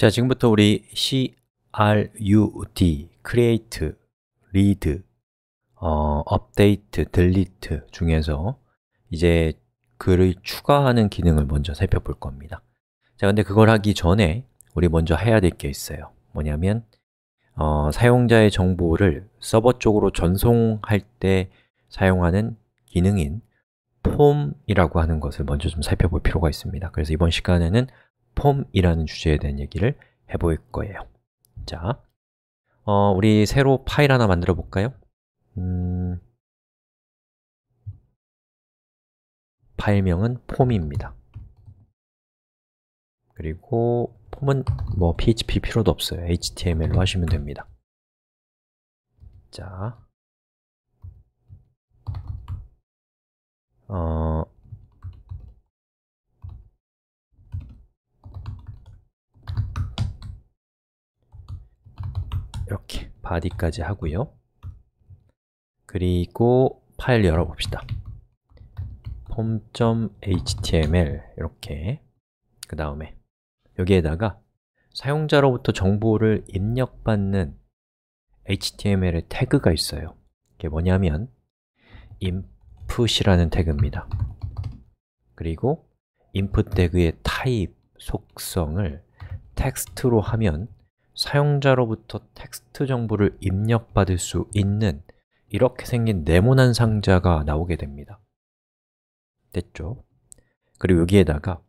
자, 지금부터 우리 crud, create, read, 어, update, delete 중에서 이제 글을 추가하는 기능을 먼저 살펴볼 겁니다 자, 근데 그걸 하기 전에 우리 먼저 해야 될 게 있어요 뭐냐면 어, 사용자의 정보를 서버 쪽으로 전송할 때 사용하는 기능인 폼이라고 하는 것을 먼저 좀 살펴볼 필요가 있습니다 그래서 이번 시간에는 폼이라는 주제에 대한 얘기를 해볼 거예요 자, 어, 우리 새로 파일 하나 만들어 볼까요? 음, 파일명은 폼입니다 그리고 폼은 뭐 PHP 필요도 없어요 HTML로 하시면 됩니다 자, 어, 이렇게 바디까지 하고요 그리고 파일 열어봅시다 o 폼.html 이렇게 그 다음에 여기에다가 사용자로부터 정보를 입력받는 HTML의 태그가 있어요 이게 뭐냐면 input이라는 태그입니다 그리고 input 태그의 타입, 속성을 텍스트로 하면 사용자로부터 텍스트 정보를 입력받을 수 있는 이렇게 생긴 네모난 상자가 나오게 됩니다 됐죠? 그리고 여기에다가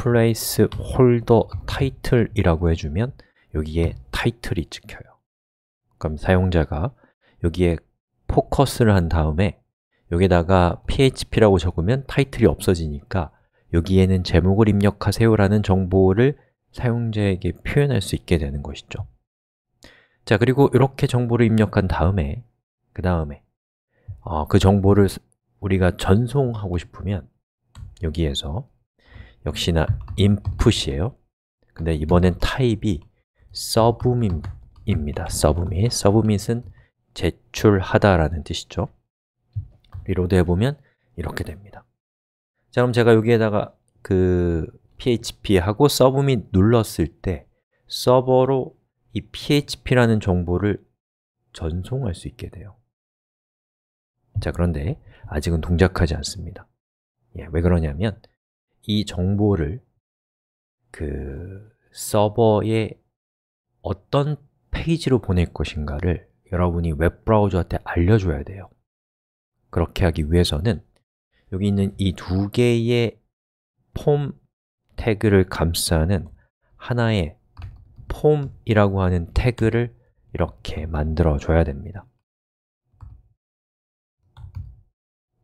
place holder title이라고 해주면 여기에 타이틀이 찍혀요 그럼 사용자가 여기에 포커스를 한 다음에 여기다가 php라고 적으면 타이틀이 없어지니까 여기에는 제목을 입력하세요라는 정보를 사용자에게 표현할 수 있게 되는 것이죠 자, 그리고 이렇게 정보를 입력한 다음에 그 다음에 어, 그 정보를 우리가 전송하고 싶으면 여기에서 역시나 input이에요 근데 이번엔 타입이 submit입니다 submit, submit은 제출하다라는 뜻이죠 리로드 해보면 이렇게 됩니다 자, 그럼 제가 여기에다가 그 php하고 서브 및 눌렀을 때 서버로 이 php라는 정보를 전송할 수 있게 돼요 자, 그런데 아직은 동작하지 않습니다 예, 왜 그러냐면 이 정보를 그 서버에 어떤 페이지로 보낼 것인가를 여러분이 웹브라우저한테 알려줘야 돼요 그렇게 하기 위해서는 여기 있는 이 두 개의 폼 태그를 감싸는 하나의 폼이라고 하는 태그를 이렇게 만들어 줘야 됩니다.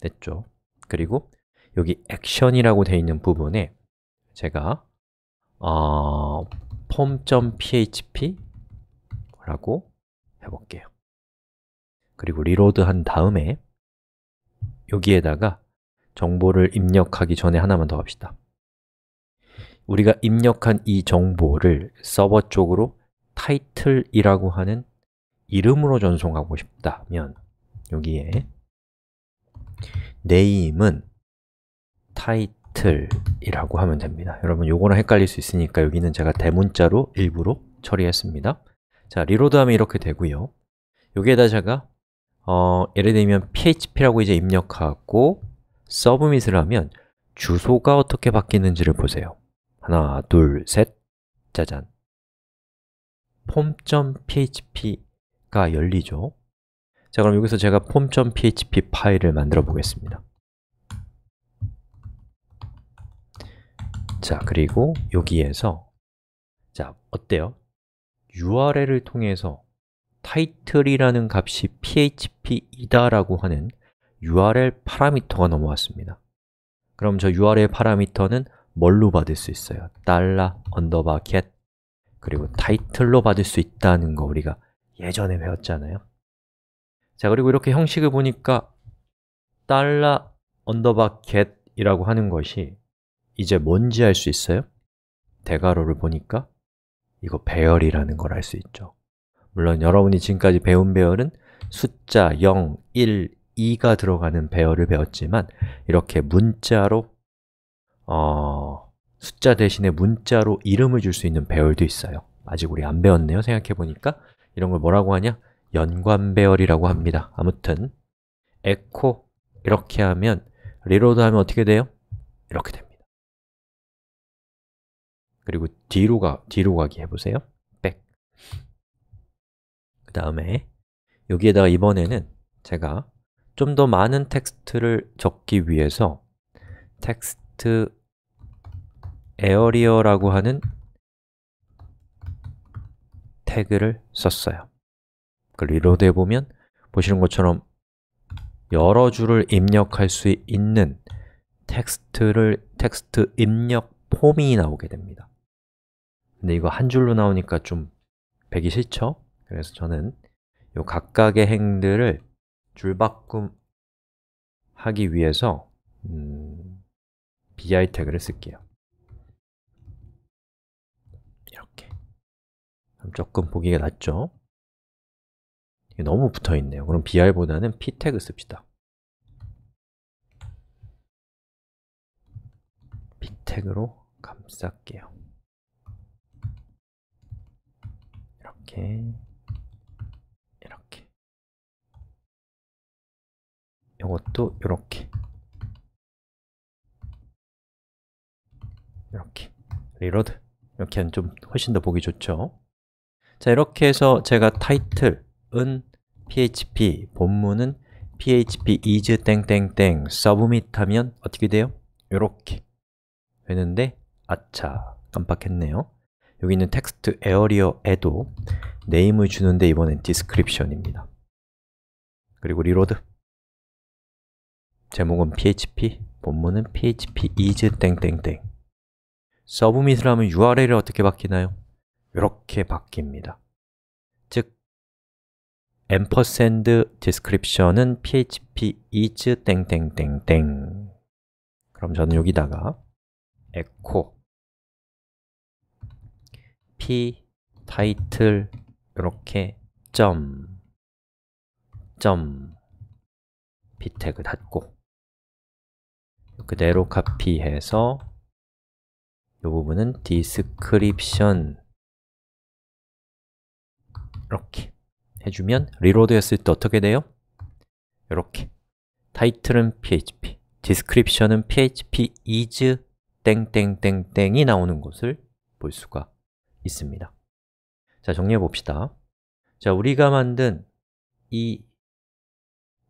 됐죠? 그리고 여기 액션이라고 되어 있는 부분에 제가 어, form.php라고 해볼게요. 그리고 리로드 한 다음에 여기에다가 정보를 입력하기 전에 하나만 더 합시다. 우리가 입력한 이 정보를 서버 쪽으로 title이라고 하는 이름으로 전송하고 싶다면 여기에 name은 title이라고 하면 됩니다 여러분 요거는 헷갈릴 수 있으니까 여기는 제가 대문자로 일부러 처리했습니다 자, 리로드하면 이렇게 되고요 여기에다 제가 어, 예를 들면 php라고 이제 입력하고 서브밋을 하면 주소가 어떻게 바뀌는지를 보세요 하나, 둘, 셋, 짜잔 폼.php가 열리죠 자, 그럼 여기서 제가 폼.php 파일을 만들어 보겠습니다 자, 그리고 여기에서 자, 어때요? URL을 통해서 title이라는 값이 php이다라고 하는 URL 파라미터가 넘어왔습니다 그럼 저 URL 파라미터는 뭘로 받을 수 있어요? 달러, 언더바, get 그리고 타이틀로 받을 수 있다는 거 우리가 예전에 배웠잖아요 자 그리고 이렇게 형식을 보니까 달러, 언더바, get 이라고 하는 것이 이제 뭔지 알 수 있어요? 대괄호를 보니까 이거 배열이라는 걸 알 수 있죠 물론 여러분이 지금까지 배운 배열은 숫자 0, 1, 2가 들어가는 배열을 배웠지만 이렇게 문자로 어, 숫자 대신에 문자로 이름을 줄 수 있는 배열도 있어요 아직 우리 안 배웠네요 생각해보니까 이런 걸 뭐라고 하냐? 연관 배열이라고 합니다 아무튼 에코 이렇게 하면 리로드 하면 어떻게 돼요? 이렇게 됩니다 그리고 뒤로, 가, 뒤로 가기 해보세요 백그 다음에 여기에다가 이번에는 제가 좀 더 많은 텍스트를 적기 위해서 텍스트 에어리어라고 하는 태그를 썼어요 그 리로드 해보면 보시는 것처럼 여러 줄을 입력할 수 있는 텍스트를 텍스트 입력 폼이 나오게 됩니다 근데 이거 한 줄로 나오니까 좀 배기 싫죠? 그래서 저는 요 각각의 행들을 줄바꿈 하기 위해서 음, bi 태그를 쓸게요 조금 보기가 낫죠? 이게 너무 붙어있네요. 그럼 br보다는 p 태그 씁시다. p 태그로 감쌀게요. 이렇게 이렇게 이것도 이렇게 이렇게 리로드 이렇게 하좀 훨씬 더 보기 좋죠 자, 이렇게 해서 제가 타이틀은 php, 본문은 php is 땡땡땡 submit 하면 어떻게 돼요? 이렇게 되는데 아차, 깜빡했네요 여기 있는 텍스트 에어리어에도 네임을 주는데 이번엔 description입니다 그리고 리로드 제목은 php, 본문은 php is 땡땡땡 서브밋을 하면 u r l 을 어떻게 바뀌나요? 이렇게 바뀝니다. 즉, ampersand description은 php is 땡땡땡땡 그럼 저는 여기다가 echo p title 이렇게 점, 점 p 태그 닫고 그대로 카피해서 이 부분은 description 이렇게 해주면 리로드 했을 때 어떻게 돼요? 이렇게 타이틀은 php, 디스크립션은 php is 땡땡땡땡이 나오는 것을 볼 수가 있습니다 자, 정리해 봅시다 자, 우리가 만든 이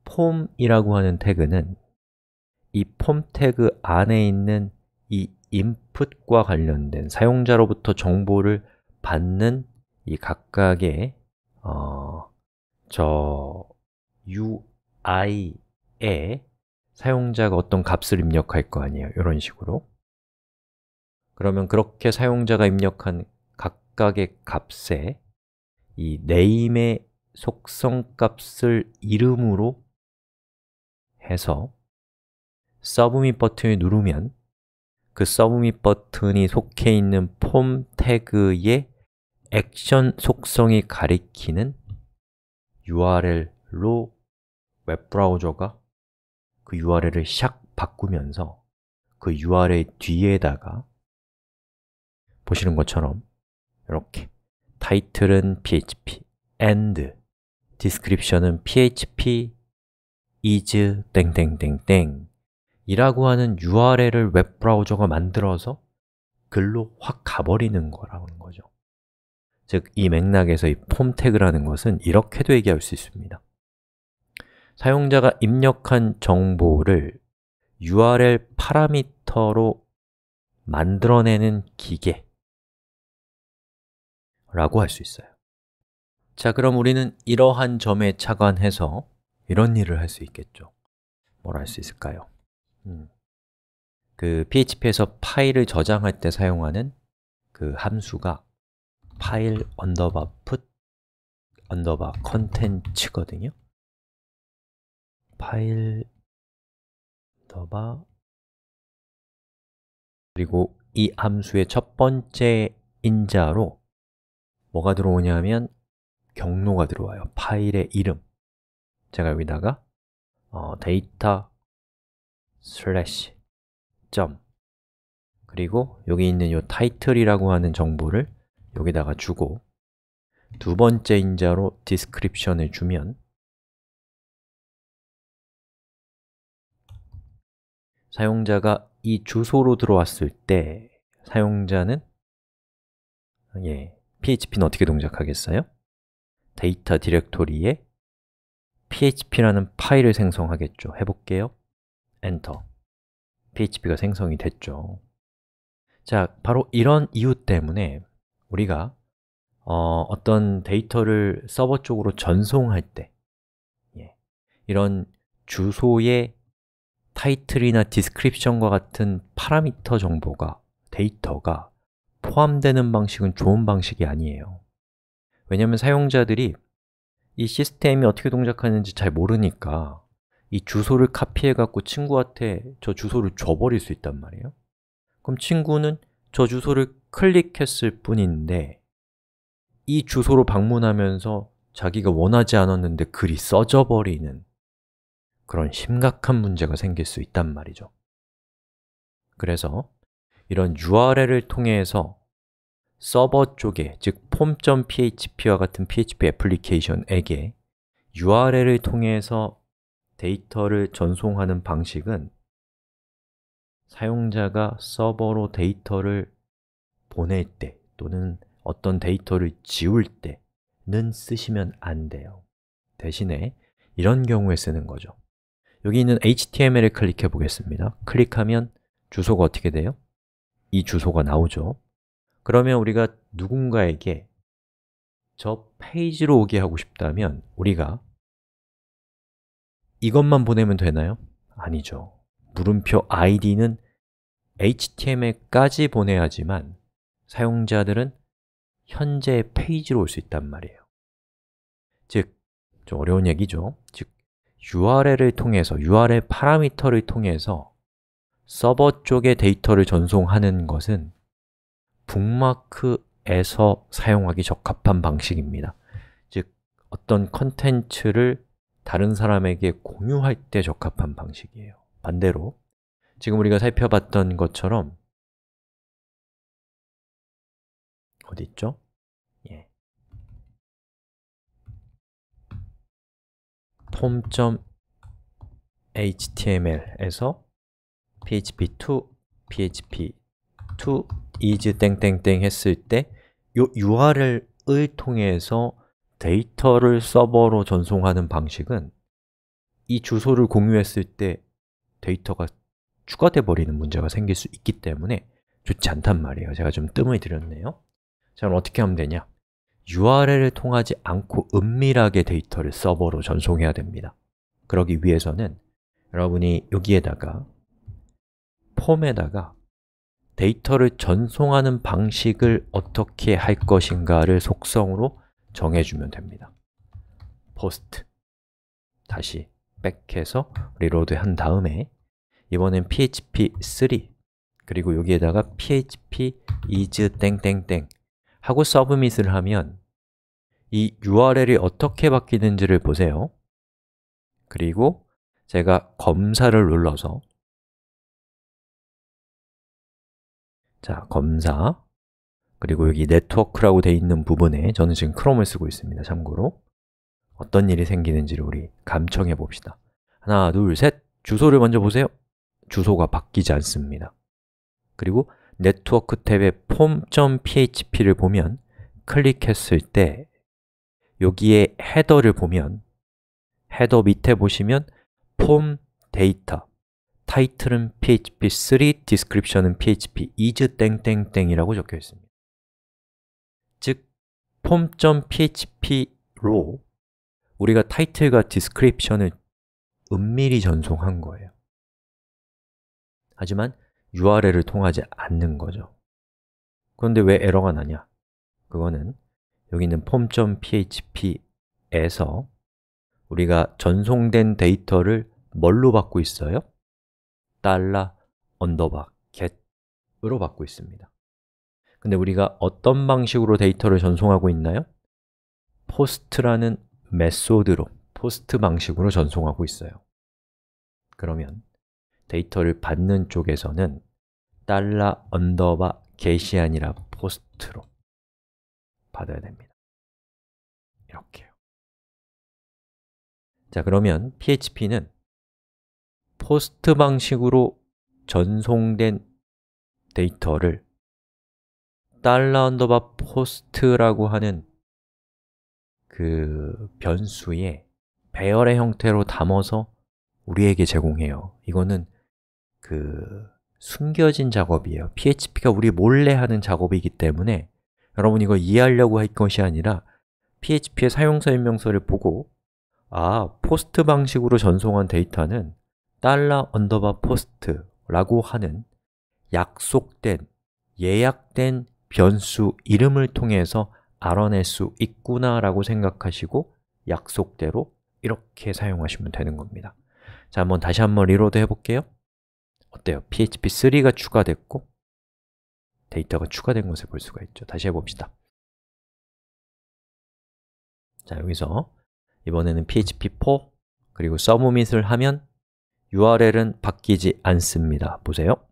폼이라고 하는 태그는 이 폼 태그 안에 있는 이 input과 관련된 사용자로부터 정보를 받는 이 각각의 어, 저 UI에 사용자가 어떤 값을 입력할 거 아니에요. 이런 식으로. 그러면 그렇게 사용자가 입력한 각각의 값에 이 name의 속성 값을 이름으로 해서 submit 버튼을 누르면 그 submit 버튼이 속해 있는 폼 태그에 액션 속성이 가리키는 URL로 웹브라우저가 그 URL을 샥 바꾸면서 그 URL 뒤에다가 보시는 것처럼 이렇게 타이틀은 php, and, description은 php, is, 땡땡땡땡 이라고 하는 URL을 웹브라우저가 만들어서 글로 확 가버리는 거라는 거죠 즉, 이 맥락에서 이폼 태그라는 것은 이렇게도 얘기할 수 있습니다 사용자가 입력한 정보를 URL 파라미터로 만들어내는 기계 라고 할 수 있어요 자, 그럼 우리는 이러한 점에 착안해서 이런 일을 할 수 있겠죠 뭘 할 수 있을까요? 음. 그 PHP에서 파일을 저장할 때 사용하는 그 함수가 파일 언더바 풋 언더바 컨텐츠거든요 파일 언더바 그리고 이 함수의 첫 번째 인자로 뭐가 들어오냐면 경로가 들어와요 파일의 이름 제가 여기다가 어, 데이터 슬래시 점 그리고 여기 있는 이 타이틀이라고 하는 정보를 여기다가 주고 두 번째 인자로 description을 주면 사용자가 이 주소로 들어왔을 때 사용자는 예, PHP는 어떻게 동작하겠어요? 데이터 디렉토리에 php라는 파일을 생성하겠죠. 해볼게요. 엔터. php가 생성이 됐죠. 자, 바로 이런 이유 때문에 우리가 어, 떤 데이터를 서버 쪽으로 전송할 때 예, 이런 주소의 타이틀이나 디스크립션과 같은 파라미터 정보가, 데이터가 포함되는 방식은 좋은 방식이 아니에요 왜냐하면 사용자들이 이 시스템이 어떻게 동작하는지 잘 모르니까 이 주소를 카피해갖고 친구한테 저 주소를 줘버릴 수 있단 말이에요 그럼 친구는 저 주소를 클릭했을 뿐인데 이 주소로 방문하면서 자기가 원하지 않았는데 글이 써져 버리는 그런 심각한 문제가 생길 수 있단 말이죠 그래서 이런 URL을 통해서 서버 쪽에, 즉 form.php와 같은 PHP 애플리케이션에게 URL을 통해서 데이터를 전송하는 방식은 사용자가 서버로 데이터를 보낼 때 또는 어떤 데이터를 지울 때는 쓰시면 안 돼요 대신에 이런 경우에 쓰는 거죠 여기 있는 HTML을 클릭해 보겠습니다 클릭하면 주소가 어떻게 돼요? 이 주소가 나오죠 그러면 우리가 누군가에게 저 페이지로 오게 하고 싶다면 우리가 이것만 보내면 되나요? 아니죠 물음표 id는 html까지 보내야지만 사용자들은 현재 페이지로 올 수 있단 말이에요 즉, 좀 어려운 얘기죠 즉, URL을 통해서, URL 파라미터를 통해서 서버 쪽에 데이터를 전송하는 것은 북마크에서 사용하기 적합한 방식입니다 즉, 어떤 컨텐츠를 다른 사람에게 공유할 때 적합한 방식이에요 반대로 지금 우리가 살펴봤던 것처럼 어디 있죠? 예. 폼.html에서 php2 php2 is 땡땡땡 했을 때요 url을 통해서 데이터를 서버로 전송하는 방식은 이 주소를 공유했을 때 데이터가 추가돼 버리는 문제가 생길 수 있기 때문에 좋지 않단 말이에요 제가 좀 뜸을 들였네요 자 그럼 어떻게 하면 되냐 URL을 통하지 않고 은밀하게 데이터를 서버로 전송해야 됩니다 그러기 위해서는 여러분이 여기에다가 폼에다가 데이터를 전송하는 방식을 어떻게 할 것인가를 속성으로 정해주면 됩니다 post 다시 백해서 리로드한 다음에 이번엔 php3 그리고 여기에다가 php is 땡땡땡 하고 서브밋을 하면 이 URL이 어떻게 바뀌는지를 보세요 그리고 제가 검사를 눌러서 자, 검사 그리고 여기 네트워크라고 되어 있는 부분에 저는 지금 크롬을 쓰고 있습니다, 참고로 어떤 일이 생기는지를 우리 감청해 봅시다. 하나, 둘, 셋! 주소를 먼저 보세요. 주소가 바뀌지 않습니다. 그리고 네트워크 탭의 form.php를 보면 클릭했을 때 여기에 헤더를 보면 헤더 밑에 보시면 폼 데이터 타이틀은 php3, 디스크립션은 php is 땡땡땡이라고 적혀 있습니다. 즉, 폼.php로 우리가 타이틀과 디스크립션을 은밀히 전송한 거예요 하지만 URL을 통하지 않는 거죠 그런데 왜 에러가 나냐? 그거는 여기 있는 form.php에서 우리가 전송된 데이터를 뭘로 받고 있어요? 달러 언더바 get으로 받고 있습니다 근데 우리가 어떤 방식으로 데이터를 전송하고 있나요? post라는 메소드로 포스트 방식으로 전송하고 있어요 그러면 데이터를 받는 쪽에서는 달러 언더바 게시 아니라 포스트로 받아야 됩니다 이렇게요 자 그러면 PHP는 포스트 방식으로 전송된 데이터를 달러 언더바 포스트라고 하는 그변수에 배열의 형태로 담아서 우리에게 제공해요 이거는 그 숨겨진 작업이에요 PHP가 우리 몰래 하는 작업이기 때문에 여러분 이거 이해하려고 할 것이 아니라 PHP의 사용설명서를 보고 아, 포스트 방식으로 전송한 데이터는 달러 언더바 포스트라고 하는 약속된, 예약된 변수 이름을 통해서 알아낼 수 있구나라고 생각하시고 약속대로 이렇게 사용하시면 되는 겁니다 자, 한번 다시 한번 리로드 해볼게요 어때요? PHP3가 추가됐고 데이터가 추가된 것을 볼 수가 있죠 다시 해봅시다 자, 여기서 이번에는 PHP4 그리고 서브밋을 하면 URL은 바뀌지 않습니다 보세요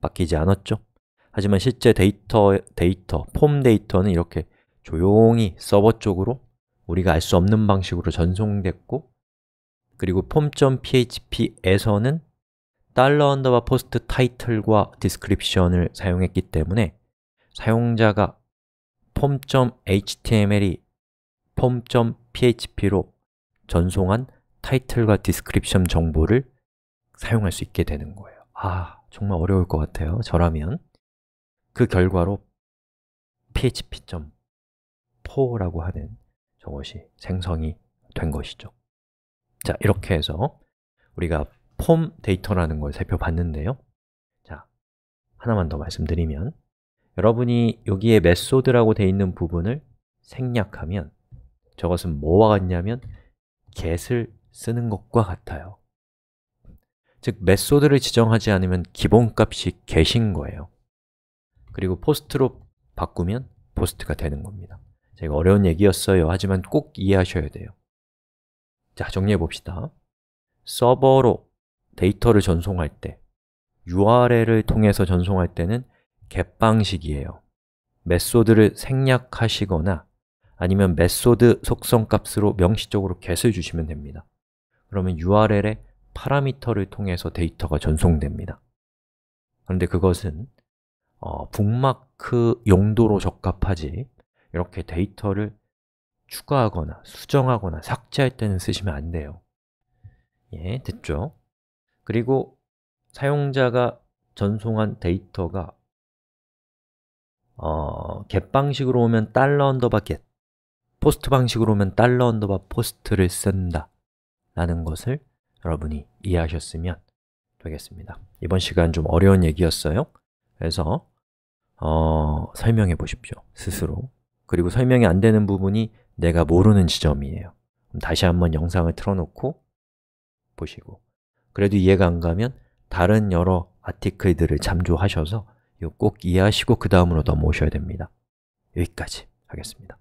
바뀌지 않았죠? 하지만 실제 데이터, 데이터, 폼 데이터는 이렇게 조용히 서버 쪽으로 우리가 알 수 없는 방식으로 전송됐고 그리고 폼.php에서는 달러 언더바 포스트 타이틀과 디스크립션을 사용했기 때문에 사용자가 폼.html이 폼.php로 전송한 타이틀과 디스크립션 정보를 사용할 수 있게 되는 거예요 아, 정말 어려울 것 같아요, 저라면 그 결과로 php. 포라고 하는 저것이 생성이 된 것이죠 자, 이렇게 해서 우리가 폼 데이터라는 걸 살펴봤는데요 자, 하나만 더 말씀드리면 여러분이 여기에 메소드라고 되어 있는 부분을 생략하면 저것은 뭐와 같냐면 get을 쓰는 것과 같아요 즉, 메소드를 지정하지 않으면 기본값이 get인 거예요 그리고 post로 바꾸면 post가 되는 겁니다 제가 어려운 얘기였어요. 하지만 꼭 이해하셔야 돼요. 자, 정리해 봅시다. 서버로 데이터를 전송할 때 URL을 통해서 전송할 때는 get 방식이에요. 메소드를 생략하시거나 아니면 메소드 속성값으로 명시적으로 get을 주시면 됩니다. 그러면 URL에 파라미터를 통해서 데이터가 전송됩니다. 그런데 그것은 어, 북마크 용도로 적합하지 이렇게 데이터를 추가하거나 수정하거나 삭제할 때는 쓰시면 안 돼요 예, 됐죠? 그리고 사용자가 전송한 데이터가 어, get 방식으로 오면 달러 언더바 get 포스트 방식으로 오면 달러 언더바 포스트를 쓴다 라는 것을 여러분이 이해하셨으면 되겠습니다 이번 시간 좀 어려운 얘기였어요 그래서 어, 설명해 보십시오, 스스로 그리고 설명이 안 되는 부분이 내가 모르는 지점이에요 다시 한번 영상을 틀어놓고 보시고 그래도 이해가 안 가면 다른 여러 아티클들을 참조하셔서 꼭 이해하시고 그 다음으로 넘어오셔야 됩니다 여기까지 하겠습니다